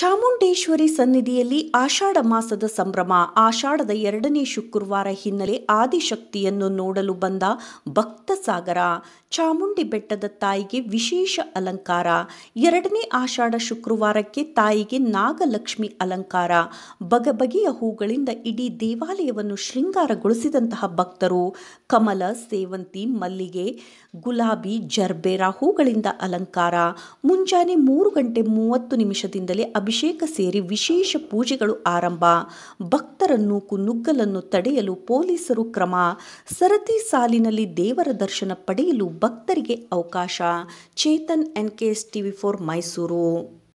ಚಾಮುಂಡೇಶ್ವರಿ ಸನ್ನಿಧಿಯಲ್ಲಿ ಆಷಾಢ ಮಾಸದ ಸಂಭ್ರಮ ಆಷಾಢದ ಎರಡನೇ ಶುಕ್ರವಾರ ಹಿನ್ನೆಲೆ ಆದಿಶಕ್ತಿಯನ್ನು ನೋಡಲು ಬಂದ ಭಕ್ತ ಸಾಗರ ಚಾಮುಂಡಿ ಬೆಟ್ಟದ ತಾಯಿಗೆ ವಿಶೇಷ ಅಲಂಕಾರ ಎರಡನೇ ಆಷಾಢ ಶುಕ್ರವಾರಕ್ಕೆ ತಾಯಿಗೆ ನಾಗಲಕ್ಷ್ಮಿ ಅಲಂಕಾರ ಬಗಬಗೆಯ ಹೂಗಳಿಂದ ಇಡೀ ದೇವಾಲಯವನ್ನು ಶೃಂಗಾರಗೊಳಿಸಿದಂತಹ ಭಕ್ತರು ಕಮಲ ಸೇವಂತಿ ಮಲ್ಲಿಗೆ ಗುಲಾಬಿ ಜರ್ಬೇರಾ ಹೂಗಳಿಂದ ಅಲಂಕಾರ ಮುಂಜಾನೆ ಮೂರು ಗಂಟೆ ಮೂವತ್ತು ನಿಮಿಷದಿಂದಲೇ ಅಭಿಷೇಕ ಸೇರಿ ವಿಶೇಷ ಪೂಜೆಗಳು ಆರಂಭ ಭಕ್ತರನ್ನು ಕುನ್ನುಗ್ಗಲನ್ನು ತಡೆಯಲು ಪೊಲೀಸರು ಕ್ರಮ ಸರತಿ ಸಾಲಿನಲ್ಲಿ ದೇವರ ದರ್ಶನ ಪಡೆಯಲು ಭಕ್ತರಿಗೆ ಅವಕಾಶ Chetan N TV four Mysuru